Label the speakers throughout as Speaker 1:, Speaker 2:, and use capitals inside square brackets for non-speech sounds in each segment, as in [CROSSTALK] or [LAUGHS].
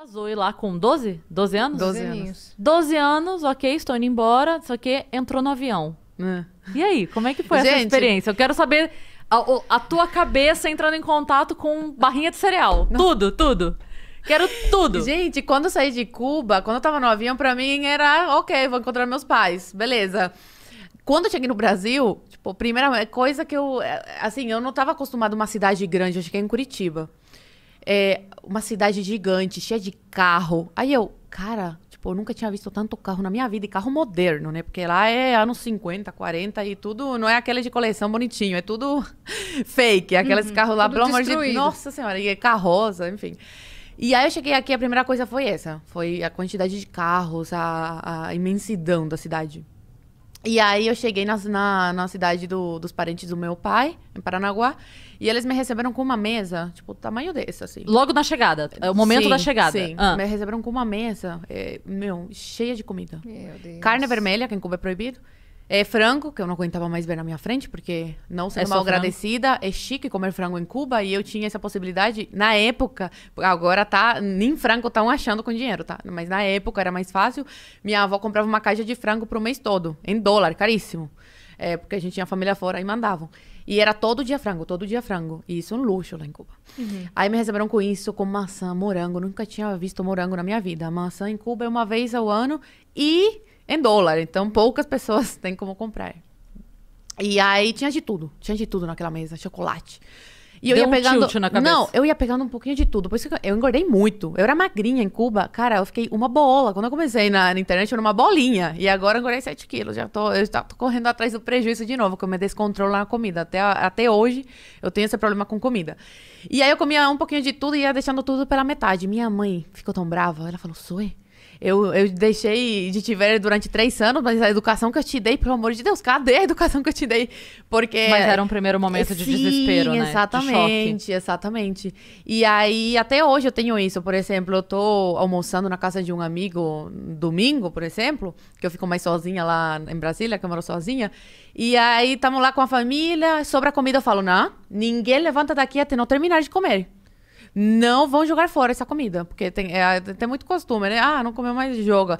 Speaker 1: Casou lá com 12? 12 anos? 12 anos. 12 anos, ok, estou indo embora, só que entrou no avião. É. E aí, como é que foi Gente, essa experiência? Eu quero saber a, a, tua cabeça entrando em contato com barrinha de cereal. Não. Tudo, tudo. Quero tudo. Gente, quando eu saí de Cuba, quando eu tava no avião, pra mim era ok, vou encontrar meus pais, beleza. Quando eu cheguei no Brasil, tipo, primeira coisa que eu. É, assim, eu não tava acostumada a uma cidade grande, eu cheguei em Curitiba é, uma cidade gigante, cheia de carro. Aí eu, cara, tipo, eu nunca tinha visto tanto carro na minha vida, e carro moderno, né? Porque lá é anos 50, 40 e tudo, não é aquele de coleção bonitinho, é tudo [LAUGHS] fake, é aqueles uhum, carros lá, pelo amor de Nossa Senhora, e é carroça, enfim. E aí eu cheguei aqui, a primeira coisa foi essa, foi a quantidade de carros, a, a imensidão da cidade. E aí eu cheguei na, na, na cidade do, dos parentes do meu pai, em Paranaguá, e eles me receberam com uma mesa, tipo, tamanho desse, assim. Logo na chegada, é o momento sim, da chegada. Sim, ah. me receberam com uma mesa, é, meu, cheia de comida. Carne vermelha, que em Cuba é proibido. É frango, que eu não aguentava mais ver na minha frente, porque não sendo é mal agradecida, frango. é chique comer frango em Cuba e eu tinha essa possibilidade na época. Agora tá, nem frango estão achando com dinheiro, tá? Mas na época era mais fácil. Minha avó comprava uma caixa de frango pro mês todo, em dólar, caríssimo. É, porque a gente tinha família fora e mandavam. E era todo dia frango, todo dia frango. E isso é um luxo lá em Cuba. Uhum. Aí me receberam com isso, com maçã, morango. Nunca tinha visto morango na minha vida. Maçã em Cuba é uma vez ao ano e em dólar, então poucas pessoas [LAUGHS] têm como comprar. E aí tinha de tudo, tinha de tudo naquela mesa, chocolate. E eu ia pegando. Um na cabeça. Não, eu ia pegando um pouquinho de tudo. Por isso que eu engordei muito. Eu era magrinha em Cuba, cara, eu fiquei uma bola. Quando eu comecei na, na internet, eu era uma bolinha. E agora eu engordei 7 quilos. Já tô, eu já tô correndo atrás do prejuízo de novo, que eu me descontrolo na comida. Até, até hoje eu tenho esse problema com comida. E aí eu comia um pouquinho de tudo e ia deixando tudo pela metade. Minha mãe ficou tão brava. Ela falou, Sue, eu, eu deixei de te ver durante três anos, mas a educação que eu te dei, pelo amor de Deus, cadê a educação que eu te dei? Porque. Mas era um primeiro momento de Sim, desespero, né? Exatamente, de exatamente. E aí, até hoje eu tenho isso. Por exemplo, eu tô almoçando na casa de um amigo domingo, por exemplo, que eu fico mais sozinha lá em Brasília, que eu moro sozinha. E aí, estamos lá com a família, sobre a comida eu falo, não, ninguém levanta daqui até não terminar de comer não vão jogar fora essa comida. Porque tem, é, tem muito costume, né? Ah, não comeu mais, joga.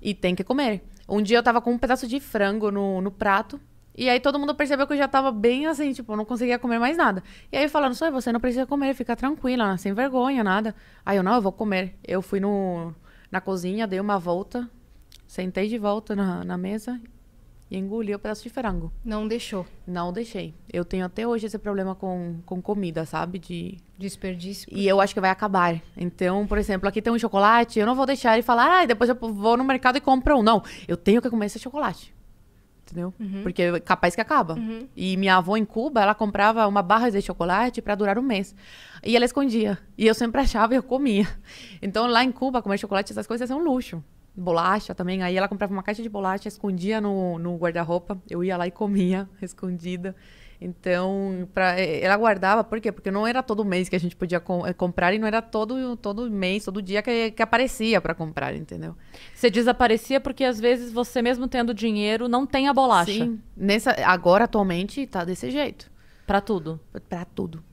Speaker 1: E tem que comer. Um dia eu tava com um pedaço de frango no, no prato. E aí todo mundo percebeu que eu já tava bem assim, tipo, eu não conseguia comer mais nada. E aí falando, só você não precisa comer, fica tranquila, sem vergonha, nada. Aí eu, não, eu vou comer. Eu fui no, na cozinha, dei uma volta, sentei de volta na, na mesa e engolia o pedaço de frango. Não deixou? Não deixei. Eu tenho até hoje esse problema com, com comida, sabe? De desperdício. E eu acho que vai acabar. Então, por exemplo, aqui tem um chocolate, eu não vou deixar ele falar, ah, depois eu vou no mercado e compro um. Não, eu tenho que comer esse chocolate. Entendeu? Uhum. Porque é capaz que acaba. Uhum. E minha avó em Cuba, ela comprava uma barra de chocolate para durar um mês. E ela escondia. E eu sempre [LAUGHS] achava e eu comia. Então, lá em Cuba, comer chocolate, essas coisas são luxo bolacha também. Aí ela comprava uma caixa de bolacha, escondia no, no guarda-roupa. Eu ia lá e comia, [LAUGHS] escondida. Então, pra, eh, ela guardava, por quê? Porque não era todo mês que a gente podia com, eh, comprar e não era todo, todo mês, todo dia que, que aparecia para comprar, entendeu? Você desaparecia porque às vezes você mesmo tendo dinheiro não tem a bolacha. Sim, nessa, agora atualmente tá desse jeito. Para tudo? Para tudo.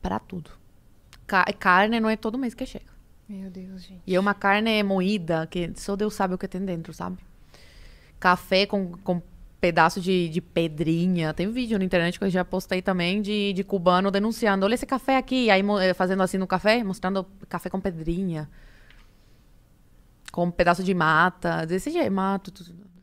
Speaker 1: Para tudo. Ca carne não é todo mês que chega. Meu Deus, gente. E é uma carne moída, que só Deus sabe o que tem dentro, sabe? Café com, com pedaço de, de pedrinha. Tem um vídeo na internet que eu já postei também de, de cubano denunciando. Olha esse café aqui. Aí eh, fazendo assim no café, mostrando café com pedrinha. Com pedaço de mata. Desse jeito, mato, tudo.